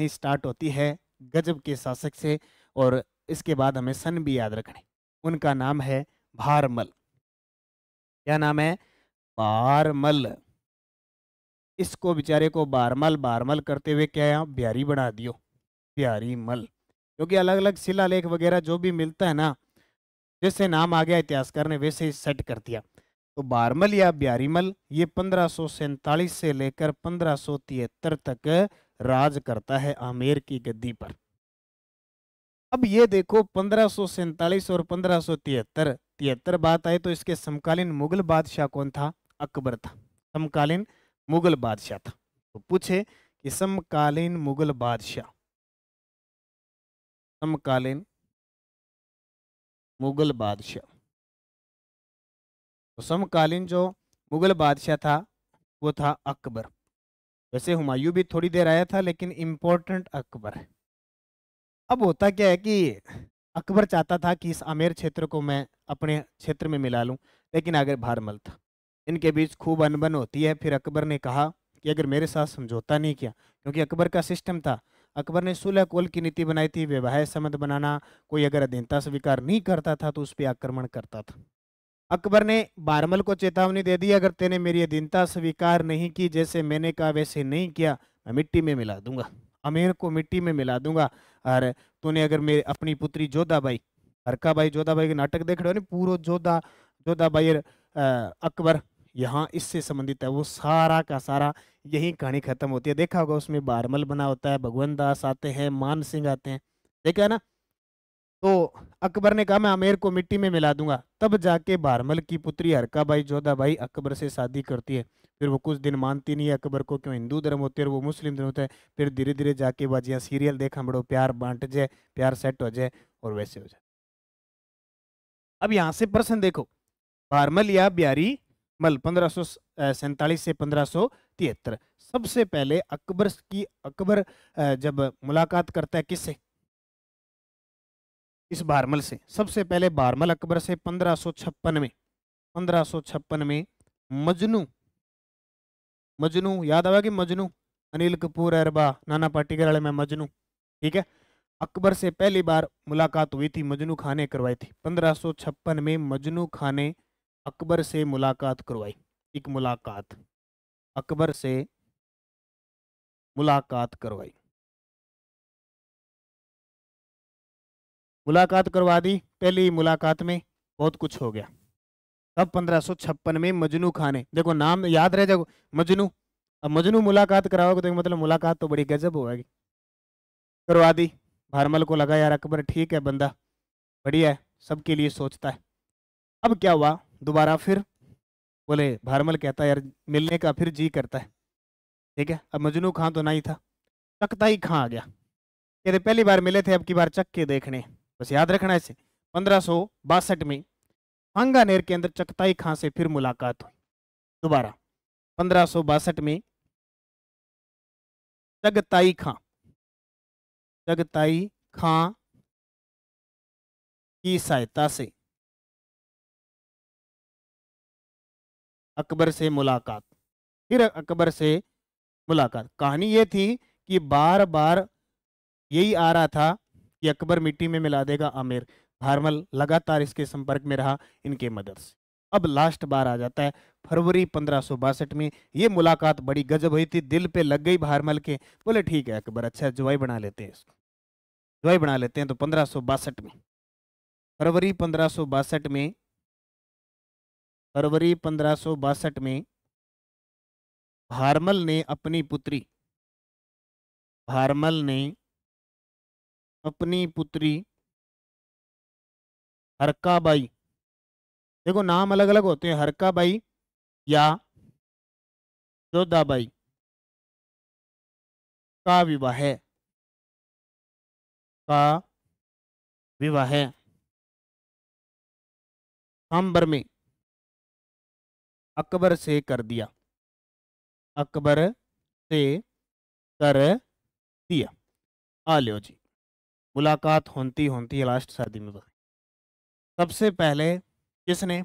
कहानी स्टार्ट होती है गजब के शासक से और इसके बाद हमें सन भी याद रखने उनका नाम है भारमल क्या नाम है बारमल इसको बेचारे को बारमल बारमल करते हुए क्या यहाँ बिहारी बना दियो बिहारी मल क्योंकि अलग अलग शिला लेख वगैरह जो भी मिलता है ना जैसे नाम आ गया इतिहासकार ने वैसे ही सेट कर दिया तो बारमल या बिहारीमल ये पंद्रह से लेकर पंद्रह तक राज करता है आमेर की गद्दी पर अब ये देखो पंद्रह और पंद्रह तिहत्तर बात आए तो इसके समकालीन मुगल बादशाह कौन था अकबर था समकालीन मुगल बादशाह था तो पूछे कि समकालीन मुगल बादशाह समकालीन मुगल बादशाह तो समकालीन जो मुगल बादशाह था वो था अकबर वैसे हुमायूं भी थोड़ी देर आया था लेकिन इम्पोर्टेंट अकबर है अब होता क्या है कि अकबर चाहता था कि इस आमेर क्षेत्र को मैं अपने क्षेत्र में मिला लूँ लेकिन आगे भारमल था इनके बीच खूब अनबन होती है फिर अकबर ने कहा कि अगर मेरे साथ समझौता नहीं किया क्योंकि अकबर का सिस्टम था अकबर ने सुलह कोल की नीति बनाई थी व्यवहाय संबंध बनाना कोई अगर अधीनता स्वीकार नहीं करता था तो उस पर आक्रमण करता था अकबर ने बारमल को चेतावनी दे दी अगर तेने मेरी अधीनता स्वीकार नहीं की जैसे मैंने कहा वैसे नहीं किया मैं मिट्टी में मिला दूंगा अमीर को मिट्टी में मिला दूंगा और तूने अगर मेरे अपनी पुत्री जोधाबाई हरका भाई जोधाबाई के नाटक देख रहे हो ना पूरा जोधा जोधाबाई अकबर यहाँ इससे संबंधित है वो सारा का सारा यही कहानी खत्म होती है देखा होगा उसमें बारमल बना होता है भगवान दास आते हैं मान सिंह आते हैं देखा है ना तो अकबर ने कहा मैं आमेर को मिट्टी में मिला दूंगा तब जाके बारमल की पुत्री जोधा भाई अकबर से शादी करती है फिर वो कुछ दिन मानती नहीं है अकबर को क्यों हिंदू धर्म होते हैं वो मुस्लिम धर्म होता है फिर धीरे धीरे जाके बाजिया सीरियल देखा बड़ो प्यार बांट जाए प्यार सेट हो जाए और वैसे हो जाए अब यहाँ से प्रश्न देखो बारमल या ब्यारी मल पंद्रह से पंद्रह सबसे पहले अकबर की अकबर जब मुलाकात करता है किससे इस बारमल से सबसे पहले बारमल अकबर से पंद्रह में पंद्रह में मजनू मजनू याद आवा कि मजनू अनिल कपूर अरबा नाना पाटीकर वाले में मजनू ठीक है अकबर से पहली बार मुलाकात हुई थी मजनू खान ने करवाई थी पंद्रह में मजनू खान ने अकबर से मुलाकात करवाई एक मुलाकात अकबर से मुलाकात करवाई मुलाकात करवा दी पहली मुलाकात में बहुत कुछ हो गया तब पंद्रह में मजनू खां ने देखो नाम याद रह जाओ मजनू अब मजनू मुलाकात कराओगे तो मतलब मुलाकात तो बड़ी गजब होगी करवा दी भारमल को लगा यार अकबर ठीक है बंदा बढ़िया है सबके लिए सोचता है अब क्या हुआ दोबारा फिर बोले भारमल कहता है यार मिलने का फिर जी करता है ठीक है अब मजनू खां तो नहीं था चकताई खां आ गया कहते पहली बार मिले थे अब की बार चक के देखने बस याद रखना इसे पंद्रह में फांगानेर के अंदर चकताई खां से फिर मुलाकात हुई दोबारा पंद्रह में चगताई खां चगताई खां की सहायता से अकबर से मुलाकात फिर अकबर से मुलाकात कहानी ये थी कि बार बार यही आ रहा था कि अकबर मिट्टी में मिला देगा आमिर भारमल लगातार इसके संपर्क में रहा इनके मदद से अब लास्ट बार आ जाता है फरवरी पंद्रह में ये मुलाकात बड़ी गजब हुई थी दिल पे लग गई भारमल के बोले ठीक है अकबर अच्छा जुआई बना लेते हैं इसको जुआई बना लेते हैं तो पंद्रह में फरवरी पंद्रह में फरवरी पंद्रह में भारमल ने अपनी पुत्री भारमल ने अपनी पुत्री हरकाबाई देखो नाम अलग अलग होते हैं हरकाबाई या जोधाबाई का विवाह का विवाह सांबर में अकबर से कर दिया अकबर से कर दिया आ लियो जी मुलाकात होती होती लास्ट शादी में सबसे पहले किसने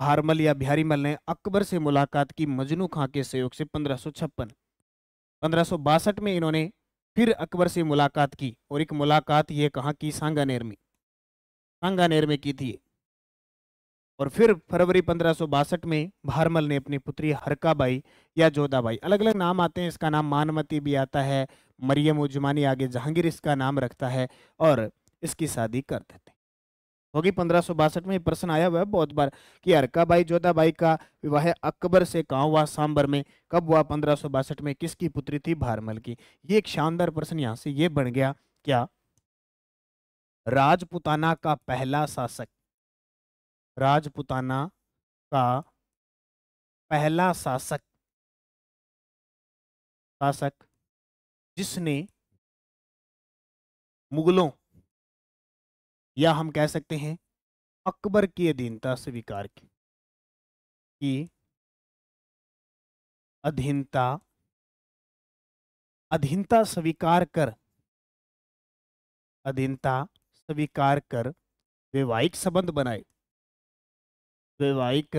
भारमल या बिहारीमल ने अकबर से मुलाकात की मजनू खां के सहयोग से पंद्रह सौ छप्पन पंद्रह में इन्होंने फिर अकबर से मुलाकात की और एक मुलाकात ये कहा की सांगानेर में सांगानेर में की थी और फिर फरवरी पंद्रह में भारमल ने अपनी पुत्री हरकाबाई या जोधाबाई अलग अलग नाम आते हैं इसका नाम मानमती भी आता है मरियम उजमानी आगे जहांगीर इसका नाम रखता है और इसकी शादी कर देते हैं होगी पंद्रह में प्रश्न आया हुआ है बहुत बार कि हरकाबाई जोधाबाई का विवाह अकबर से कहाँ हुआ सांबर में कब हुआ पंद्रह में किसकी पुत्री थी भारमल की ये एक शानदार प्रश्न यहाँ से ये बन गया क्या राजपुताना का पहला शासक राजपुताना का पहला शासक शासक जिसने मुगलों या हम कह सकते हैं अकबर की अधीनता स्वीकार की कि अधीनता अधीनता स्वीकार कर अधीनता स्वीकार कर वैवाहिक संबंध बनाए वैवाहिक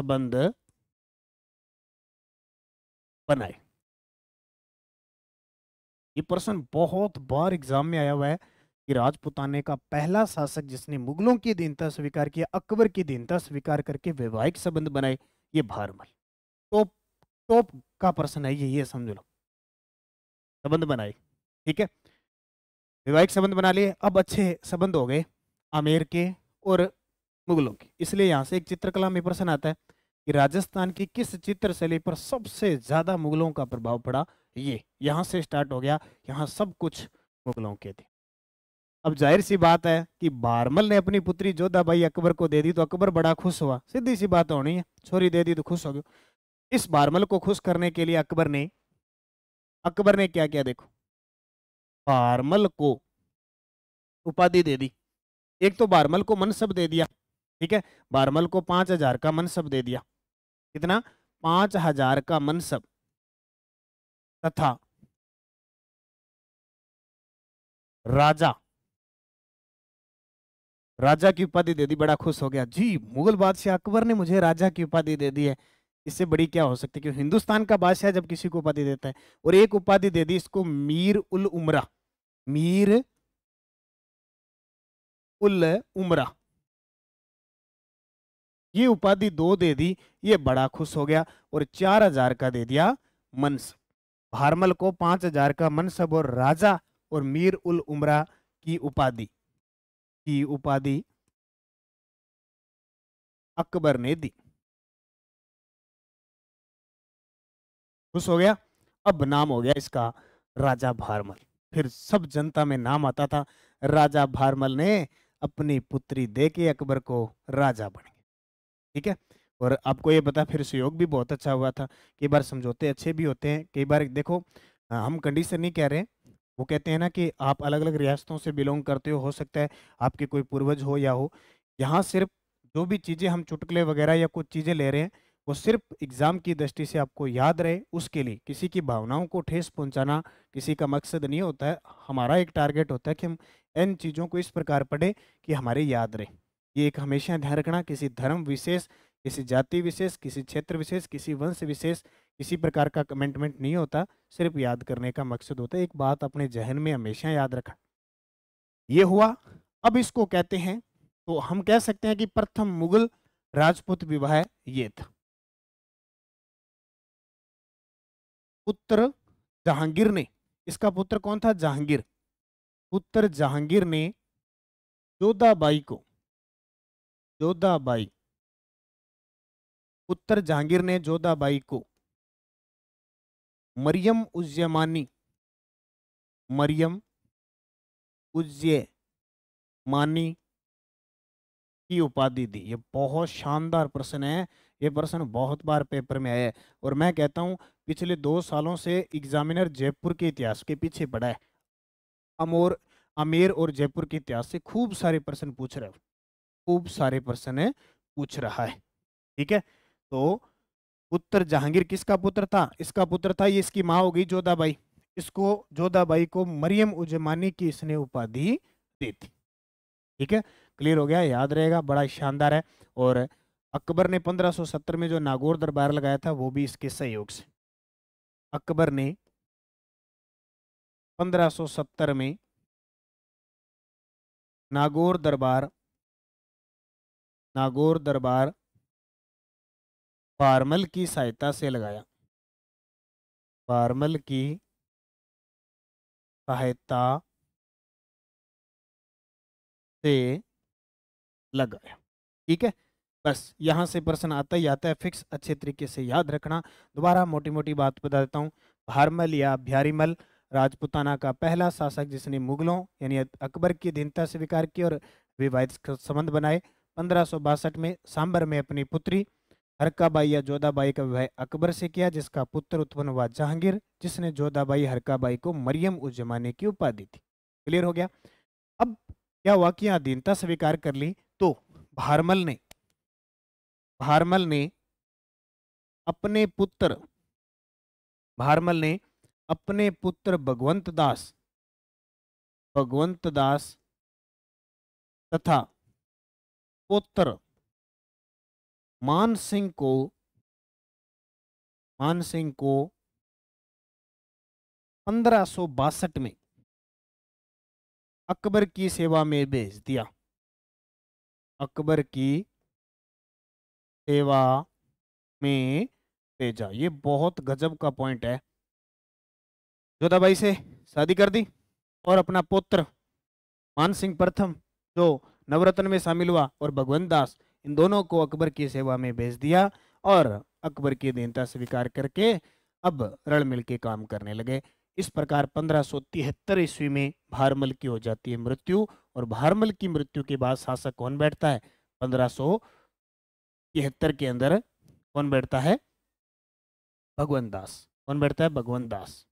संबंध बनाए ये प्रश्न बहुत बार एग्जाम में आया हुआ है कि राजपुताने का पहला शासक जिसने मुगलों की दीनता स्वीकार किया अकबर की दीनता स्वीकार करके वैवाहिक संबंध बनाए ये भारमल टॉप टॉप का प्रश्न है ये ये समझ लो संबंध बनाए ठीक है वैवाहिक संबंध बना लिए अब अच्छे संबंध हो गए आमेर के और मुगलों की इसलिए यहाँ से एक चित्रकला में प्रश्न आता है कि राजस्थान की किस चित्रशैली पर सबसे ज्यादा मुगलों का प्रभाव पड़ा ये यहाँ से स्टार्ट हो गया यहाँ सब कुछ मुगलों के थे अब जाहिर सी बात है कि बारमल ने अपनी पुत्री जोधाबाई अकबर को दे दी तो अकबर बड़ा खुश हुआ सीधी सी बात होनी है छोरी दे दी तो खुश हो गया इस बारमल को खुश करने के लिए अकबर ने अकबर ने क्या क्या देखो बारमल को उपाधि दे दी एक तो बारमल को मनसब दे दिया ठीक है बारमल को पांच हजार का मनसब दे दिया कितना पांच हजार का मनसब तथा राजा राजा की उपाधि दे दी बड़ा खुश हो गया जी मुगल बादशाह अकबर ने मुझे राजा की उपाधि दे दी है इससे बड़ी क्या हो सकती है क्योंकि हिंदुस्तान का बादशाह जब किसी को उपाधि देता है और एक उपाधि दे दी इसको मीर उल उमरा मीर उल उमरा ये उपाधि दो दे दी ये बड़ा खुश हो गया और चार हजार का दे दिया मनसब भारमल को पांच हजार का मनसब और राजा और मीर उल उमरा की उपाधि की उपाधि अकबर ने दी खुश हो गया अब नाम हो गया इसका राजा भारमल फिर सब जनता में नाम आता था राजा भारमल ने अपनी पुत्री दे के अकबर को राजा बने ठीक है और आपको ये पता फिर सहयोग भी बहुत अच्छा हुआ था कई बार समझौते अच्छे भी होते हैं कई बार देखो हम कंडीशन नहीं कह रहे हैं वो कहते हैं ना कि आप अलग अलग रियासतों से बिलोंग करते हो हो सकता है आपके कोई पूर्वज हो या हो यहाँ सिर्फ जो भी चीज़ें हम चुटकले वगैरह या कुछ चीज़ें ले रहे हैं वो सिर्फ एग्ज़ाम की दृष्टि से आपको याद रहे उसके लिए किसी की भावनाओं को ठेस पहुँचाना किसी का मकसद नहीं होता है हमारा एक टारगेट होता है कि हम इन चीज़ों को इस प्रकार पढ़ें कि हमारे याद रहे ये एक हमेशा ध्यान रखना किसी धर्म विशेष किसी जाति विशेष किसी क्षेत्र विशेष किसी वंश विशेष किसी प्रकार का कमेंटमेंट नहीं होता सिर्फ याद करने का मकसद होता है एक बात अपने जहन में हमेशा याद रखा ये हुआ अब इसको कहते हैं तो हम कह सकते हैं कि प्रथम मुगल राजपूत विवाह ये था पुत्र जहांगीर ने इसका पुत्र कौन था जहांगीर पुत्र जहांगीर ने जोधाबाई को जोधाबाई पुत्र जहांगीर ने जोधाबाई को मरियम उज्जमानी मरियम उज्जे मानी की उपाधि दी ये बहुत शानदार प्रश्न है ये प्रश्न बहुत बार पेपर में आया है और मैं कहता हूँ पिछले दो सालों से एग्जामिनर जयपुर के इतिहास के पीछे पड़ा है अमोर अमेर और जयपुर के इतिहास से खूब सारे प्रश्न पूछ रहे हो खूब सारे प्रश्न पूछ रहा है ठीक है तो पुत्र जहांगीर किसका पुत्र था इसका पुत्र था ये इसकी माँ हो गई जोधाबाई इसको जोधाबाई को मरियम उजमानी की इसने उपाधि दी थी ठीक है क्लियर हो गया याद रहेगा बड़ा शानदार है और अकबर ने 1570 में जो नागौर दरबार लगाया था वो भी इसके सहयोग से अकबर ने 1570 में नागौर दरबार नागौर दरबार बारमल की सहायता से लगाया बारमल की सहायता से लगाया ठीक है बस यहाँ से प्रश्न आता ही आता है फिक्स अच्छे तरीके से याद रखना दोबारा मोटी मोटी बात बता देता हूँ भारमल या भ्यारीमल राजपुताना का पहला शासक जिसने मुगलों यानी अकबर की अधीनता स्वीकार की और विवाहित संबंध बनाए पंद्रह में सांबर में अपनी पुत्री हरकाबाई या जोधाबाई का विवाह अकबर से किया जिसका पुत्र उत्पन्न हुआ जहांगीर जिसने जोधाबाई हरकाबाई को मरियम उस जमाने की उपाधि थी क्लियर हो गया अब क्या हुआ कि अधीनता स्वीकार कर ली तो भारमल ने भारमल ने अपने पुत्र भारमल ने अपने पुत्र भगवंत दास भगवंत दास तथा पुत्र मान सिंह को मान सिंह को पंद्रह में अकबर की सेवा में भेज दिया अकबर की सेवा में भेजा ये बहुत गजब का पॉइंट है भाई से शादी कर दी और अपना पुत्र मान सिंह प्रथम जो नवरत्न में शामिल हुआ और भगवंत दास इन दोनों को अकबर की सेवा में भेज दिया और अकबर की अधीनता स्वीकार करके अब रण मिल के काम करने लगे इस प्रकार पंद्रह सौ तिहत्तर ईस्वी में भारमल की हो जाती है मृत्यु और भारमल की मृत्यु के बाद शासक कौन बैठता है पंद्रह सो तिहत्तर के अंदर कौन बैठता है भगवंत दास कौन बैठता है भगवंत दास